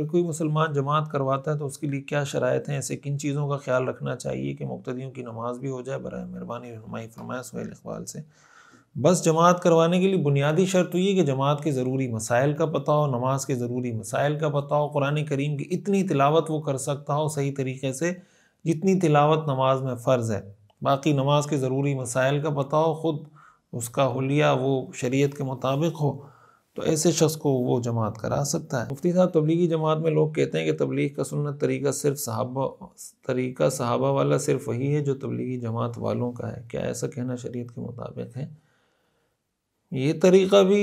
اگر کوئی مسلمان جماعت کرواتا ہے تو اس کے لیے کیا شرائط ہیں ایسے کن چیزوں کا خیال رکھنا چاہیے کہ مقتدیوں کی نماز بھی ہو جائے برائے مہربانی رہنمائی فرمایا سہیل اقبال سے بس جماعت کروانے کے لیے بنیادی شرط تو یہ کہ جماعت کے ضروری مسائل کا پتہ ہو نماز کے ضروری مسائل کا پتہ ہو قرآن کریم کی اتنی تلاوت وہ کر سکتا ہو صحیح طریقے سے جتنی تلاوت نماز میں فرض ہے باقی نماز کے ضروری مسائل کا پتہ ہو خود اس کا حلیہ وہ شریعت کے مطابق ہو تو ایسے شخص کو وہ جماعت کرا سکتا ہے مفتی صاحب تبلیغی جماعت میں لوگ کہتے ہیں کہ تبلیغ کا سنت طریقہ صرف صحابہ طریقہ صحابہ والا صرف وہی ہے جو تبلیغی جماعت والوں کا ہے کیا ایسا کہنا شریعت کے مطابق ہے یہ طریقہ بھی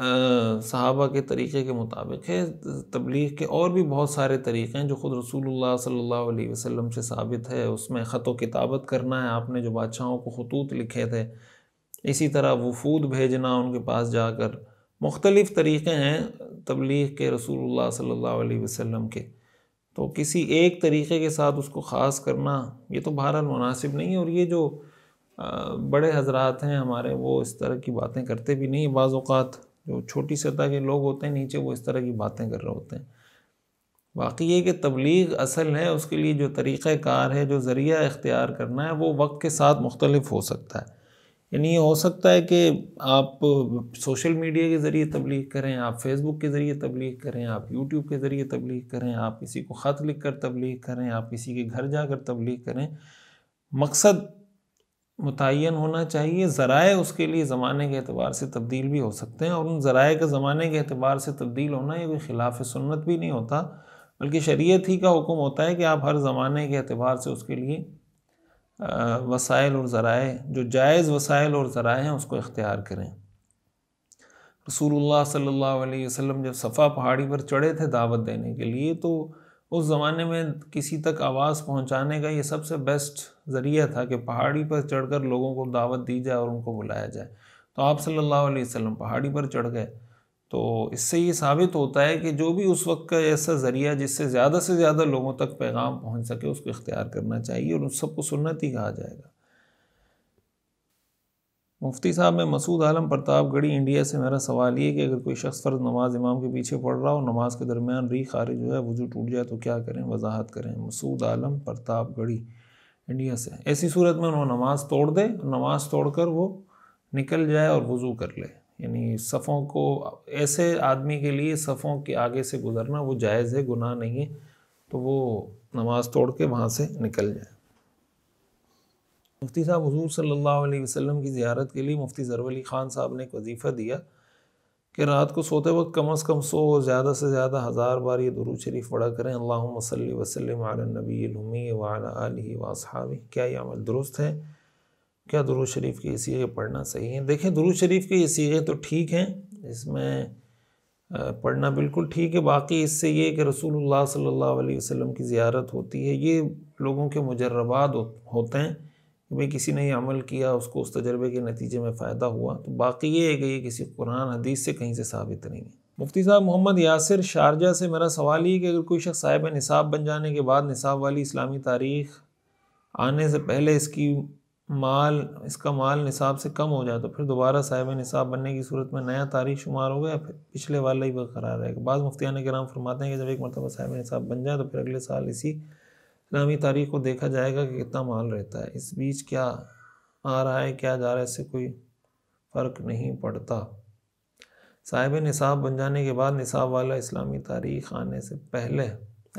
صحابہ کے طریقے کے مطابق ہے تبلیغ کے اور بھی بہت سارے طریقے ہیں جو خود رسول اللہ صلی اللہ علیہ وسلم سے ثابت ہے اس میں خط و کتابت کرنا ہے آپ نے جو بادشاہوں کو خطوط لکھے تھے اسی طرح وفود بھیجنا ان کے پاس جا کر مختلف طریقے ہیں تبلیغ کے رسول اللہ صلی اللہ علیہ وسلم کے تو کسی ایک طریقے کے ساتھ اس کو خاص کرنا یہ تو بہرحال مناسب نہیں ہے اور یہ جو بڑے حضرات ہیں ہمارے وہ اس طرح کی باتیں کرتے بھی نہیں بعض اوقات جو چھوٹی سطح کے لوگ ہوتے ہیں نیچے وہ اس طرح کی باتیں کر رہے ہوتے ہیں باقی یہ کہ تبلیغ اصل ہے اس کے لیے جو طریقہ کار ہے جو ذریعہ اختیار کرنا ہے وہ وقت کے ساتھ مختلف ہو سکتا ہے یعنی یہ ہو سکتا ہے کہ آپ سوشل میڈیا کے ذریعے تبلیغ کریں آپ فیس بک کے ذریعے تبلیغ کریں آپ یوٹیوب کے ذریعے تبلیغ کریں آپ کسی کو خط لکھ کر تبلیغ کریں آپ کسی کے گھر جا کر تبلیغ کریں مقصد متعین ہونا چاہیے ذرائع اس کے لیے زمانے کے اعتبار سے تبدیل بھی ہو سکتے ہیں اور ان ذرائع کے زمانے کے اعتبار سے تبدیل ہونا یہ کوئی خلاف سنت بھی نہیں ہوتا بلکہ شریعت ہی کا حکم ہوتا ہے کہ آپ ہر زمانے کے اعتبار سے اس کے لیے وسائل اور ذرائع جو جائز وسائل اور ذرائع ہیں اس کو اختیار کریں رسول اللہ صلی اللہ علیہ وسلم جب صفا پہاڑی پر چڑھے تھے دعوت دینے کے لیے تو اس زمانے میں کسی تک آواز پہنچانے کا یہ سب سے بیسٹ ذریعہ تھا کہ پہاڑی پر چڑھ کر لوگوں کو دعوت دی جائے اور ان کو بلایا جائے تو آپ صلی اللہ علیہ وسلم پہاڑی پر چڑھ گئے تو اس سے یہ ثابت ہوتا ہے کہ جو بھی اس وقت کا ایسا ذریعہ جس سے زیادہ سے زیادہ لوگوں تک پیغام پہنچ سکے اس کو اختیار کرنا چاہیے اور اس سب کو سنت ہی کہا جائے گا مفتی صاحب میں مسعود عالم پرتاپ گڑھی انڈیا سے میرا سوال یہ کہ اگر کوئی شخص فرض نماز امام کے پیچھے پڑھ رہا ہو نماز کے درمیان ری خارج ہو ہے وضو ٹوٹ جائے تو کیا کریں وضاحت کریں مسعود عالم پرتاپ گڑھی انڈیا سے ایسی صورت میں انہوں نماز توڑ دے نماز توڑ کر وہ نکل جائے اور وضو کر لے یعنی صفوں کو ایسے آدمی کے لیے صفوں کے آگے سے گزرنا وہ جائز ہے گناہ نہیں ہے تو وہ نماز توڑ کے وہاں سے نکل جائیں مفتی صاحب حضور صلی اللہ علیہ وسلم کی زیارت کے لیے مفتی ضرور علی خان صاحب نے ایک وظیفہ دیا کہ رات کو سوتے وقت کم از کم سو زیادہ سے زیادہ ہزار بار یہ درود شریف پڑھا کریں اللہم صلی وسلم علی النبی وعلی آلہ صحابِ کیا یہ عمل درست ہے کیا درو شریف کے یہ سیغے پڑھنا صحیح ہے دیکھیں شریف کے یہ سیغے تو ٹھیک ہیں اس میں پڑھنا بالکل ٹھیک ہے باقی اس سے یہ کہ رسول اللہ صلی اللہ علیہ وسلم کی زیارت ہوتی ہے یہ لوگوں کے مجربات ہوتے ہیں کہ بھائی کسی نے یہ عمل کیا اس کو اس تجربے کے نتیجے میں فائدہ ہوا تو باقی یہ ہے کہ یہ کسی قرآن حدیث سے کہیں سے ثابت نہیں ہے مفتی صاحب محمد یاسر شارجہ سے میرا سوال یہ کہ اگر کوئی شخص صاحب نصاب بن جانے کے بعد نصاب والی اسلامی تاریخ آنے سے پہلے اس کی مال اس کا مال نصاب سے کم ہو جائے تو پھر دوبارہ صاحب نصاب بننے کی صورت میں نیا تاریخ شمار ہوگا یا پھر پچھلے والا ہی برقرار رہے گا بعض مفتیان کرام فرماتے ہیں کہ جب ایک مرتبہ صاحب نصاب بن جائے تو پھر اگلے سال اسی اسلامی تاریخ کو دیکھا جائے گا کہ کتنا مال رہتا ہے اس بیچ کیا آ رہا ہے کیا جا رہا ہے اس سے کوئی فرق نہیں پڑتا صاحب نصاب بن جانے کے بعد نصاب والا اسلامی تاریخ آنے سے پہلے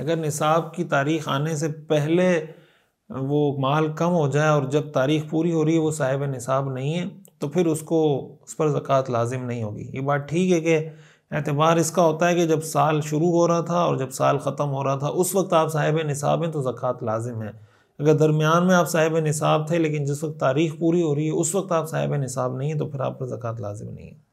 اگر نصاب کی تاریخ آنے سے پہلے وہ مال کم ہو جائے اور جب تاریخ پوری ہو رہی ہے وہ صاحب نصاب نہیں ہے تو پھر اس کو اس پر زکوٰۃ لازم نہیں ہوگی یہ بات ٹھیک ہے کہ اعتبار اس کا ہوتا ہے کہ جب سال شروع ہو رہا تھا اور جب سال ختم ہو رہا تھا اس وقت آپ صاحب نصاب ہیں تو زکوٰۃ لازم ہے اگر درمیان میں آپ صاحب نصاب تھے لیکن جس وقت تاریخ پوری ہو رہی ہے اس وقت آپ صاحب نصاب نہیں ہے تو پھر آپ پر زکوٰۃ لازم نہیں ہے